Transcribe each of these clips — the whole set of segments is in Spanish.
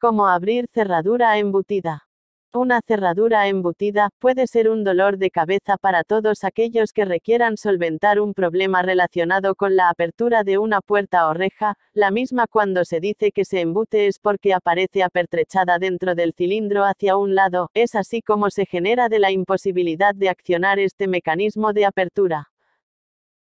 Como abrir cerradura embutida. Una cerradura embutida puede ser un dolor de cabeza para todos aquellos que requieran solventar un problema relacionado con la apertura de una puerta o reja, la misma cuando se dice que se embute es porque aparece apertrechada dentro del cilindro hacia un lado, es así como se genera de la imposibilidad de accionar este mecanismo de apertura.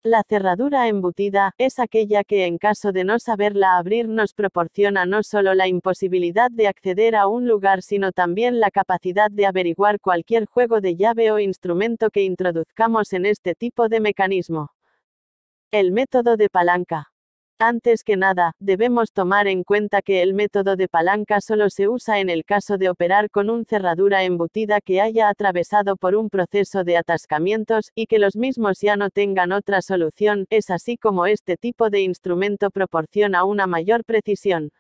La cerradura embutida, es aquella que en caso de no saberla abrir nos proporciona no solo la imposibilidad de acceder a un lugar sino también la capacidad de averiguar cualquier juego de llave o instrumento que introduzcamos en este tipo de mecanismo. El método de palanca. Antes que nada, debemos tomar en cuenta que el método de palanca solo se usa en el caso de operar con un cerradura embutida que haya atravesado por un proceso de atascamientos y que los mismos ya no tengan otra solución, es así como este tipo de instrumento proporciona una mayor precisión.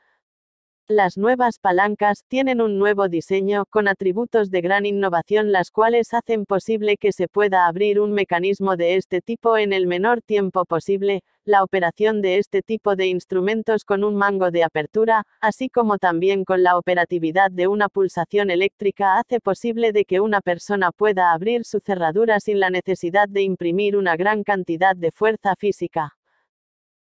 Las nuevas palancas tienen un nuevo diseño, con atributos de gran innovación las cuales hacen posible que se pueda abrir un mecanismo de este tipo en el menor tiempo posible, la operación de este tipo de instrumentos con un mango de apertura, así como también con la operatividad de una pulsación eléctrica hace posible de que una persona pueda abrir su cerradura sin la necesidad de imprimir una gran cantidad de fuerza física.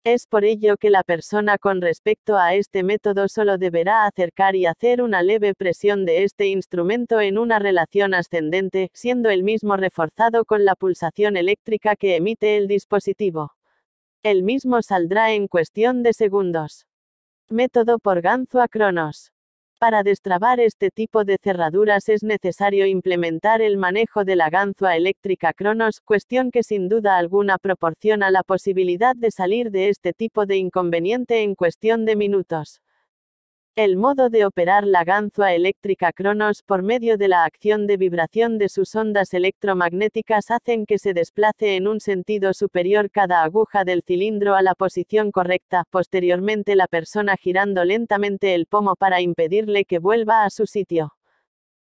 Es por ello que la persona con respecto a este método solo deberá acercar y hacer una leve presión de este instrumento en una relación ascendente, siendo el mismo reforzado con la pulsación eléctrica que emite el dispositivo. El mismo saldrá en cuestión de segundos. Método por Ganzo a Cronos. Para destrabar este tipo de cerraduras es necesario implementar el manejo de la ganzúa eléctrica Cronos, cuestión que sin duda alguna proporciona la posibilidad de salir de este tipo de inconveniente en cuestión de minutos. El modo de operar la ganzua eléctrica Cronos por medio de la acción de vibración de sus ondas electromagnéticas hacen que se desplace en un sentido superior cada aguja del cilindro a la posición correcta, posteriormente la persona girando lentamente el pomo para impedirle que vuelva a su sitio.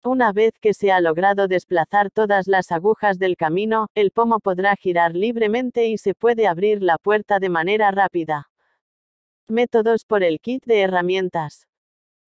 Una vez que se ha logrado desplazar todas las agujas del camino, el pomo podrá girar libremente y se puede abrir la puerta de manera rápida. Métodos por el kit de herramientas.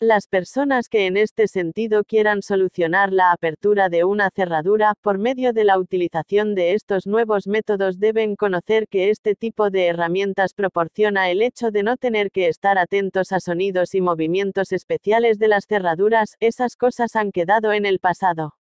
Las personas que en este sentido quieran solucionar la apertura de una cerradura por medio de la utilización de estos nuevos métodos deben conocer que este tipo de herramientas proporciona el hecho de no tener que estar atentos a sonidos y movimientos especiales de las cerraduras, esas cosas han quedado en el pasado.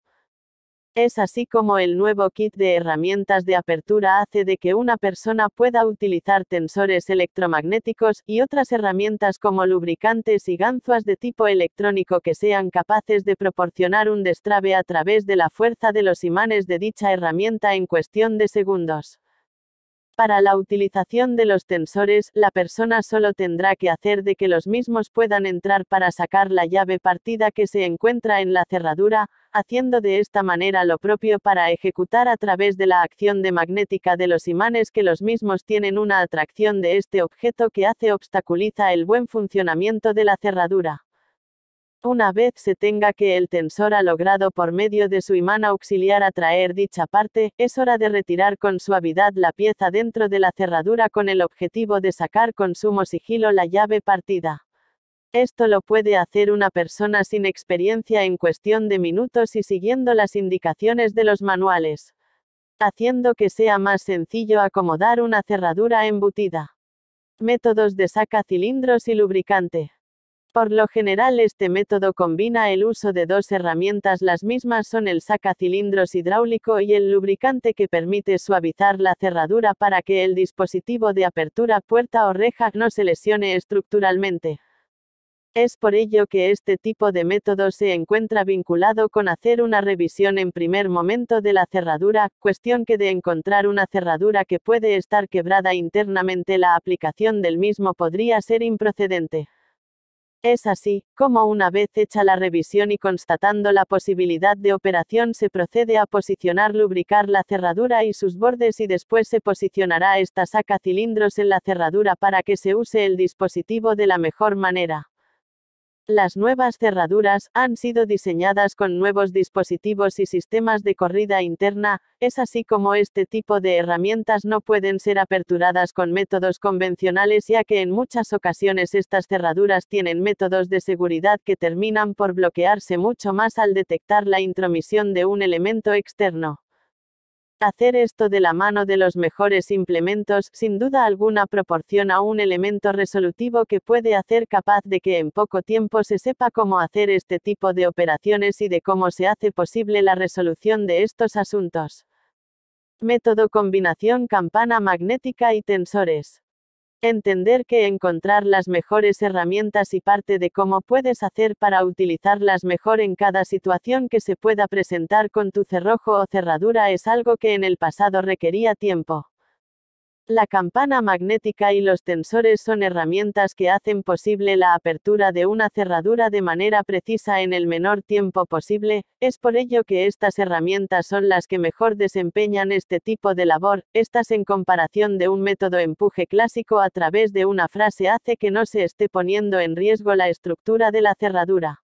Es así como el nuevo kit de herramientas de apertura hace de que una persona pueda utilizar tensores electromagnéticos y otras herramientas como lubricantes y ganzuas de tipo electrónico que sean capaces de proporcionar un destrabe a través de la fuerza de los imanes de dicha herramienta en cuestión de segundos. Para la utilización de los tensores, la persona solo tendrá que hacer de que los mismos puedan entrar para sacar la llave partida que se encuentra en la cerradura, haciendo de esta manera lo propio para ejecutar a través de la acción de magnética de los imanes que los mismos tienen una atracción de este objeto que hace obstaculiza el buen funcionamiento de la cerradura. Una vez se tenga que el tensor ha logrado por medio de su imán auxiliar atraer dicha parte, es hora de retirar con suavidad la pieza dentro de la cerradura con el objetivo de sacar con sumo sigilo la llave partida. Esto lo puede hacer una persona sin experiencia en cuestión de minutos y siguiendo las indicaciones de los manuales, haciendo que sea más sencillo acomodar una cerradura embutida. Métodos de saca cilindros y lubricante. Por lo general este método combina el uso de dos herramientas, las mismas son el sacacilindros hidráulico y el lubricante que permite suavizar la cerradura para que el dispositivo de apertura puerta o reja no se lesione estructuralmente. Es por ello que este tipo de método se encuentra vinculado con hacer una revisión en primer momento de la cerradura, cuestión que de encontrar una cerradura que puede estar quebrada internamente la aplicación del mismo podría ser improcedente. Es así, como una vez hecha la revisión y constatando la posibilidad de operación se procede a posicionar lubricar la cerradura y sus bordes y después se posicionará esta saca cilindros en la cerradura para que se use el dispositivo de la mejor manera. Las nuevas cerraduras han sido diseñadas con nuevos dispositivos y sistemas de corrida interna, es así como este tipo de herramientas no pueden ser aperturadas con métodos convencionales ya que en muchas ocasiones estas cerraduras tienen métodos de seguridad que terminan por bloquearse mucho más al detectar la intromisión de un elemento externo. Hacer esto de la mano de los mejores implementos sin duda alguna proporciona un elemento resolutivo que puede hacer capaz de que en poco tiempo se sepa cómo hacer este tipo de operaciones y de cómo se hace posible la resolución de estos asuntos. Método combinación campana magnética y tensores. Entender que encontrar las mejores herramientas y parte de cómo puedes hacer para utilizarlas mejor en cada situación que se pueda presentar con tu cerrojo o cerradura es algo que en el pasado requería tiempo. La campana magnética y los tensores son herramientas que hacen posible la apertura de una cerradura de manera precisa en el menor tiempo posible, es por ello que estas herramientas son las que mejor desempeñan este tipo de labor, estas en comparación de un método empuje clásico a través de una frase hace que no se esté poniendo en riesgo la estructura de la cerradura.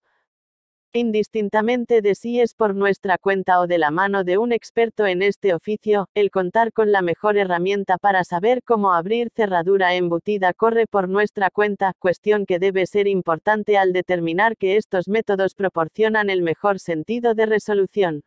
Indistintamente de si es por nuestra cuenta o de la mano de un experto en este oficio, el contar con la mejor herramienta para saber cómo abrir cerradura embutida corre por nuestra cuenta, cuestión que debe ser importante al determinar que estos métodos proporcionan el mejor sentido de resolución.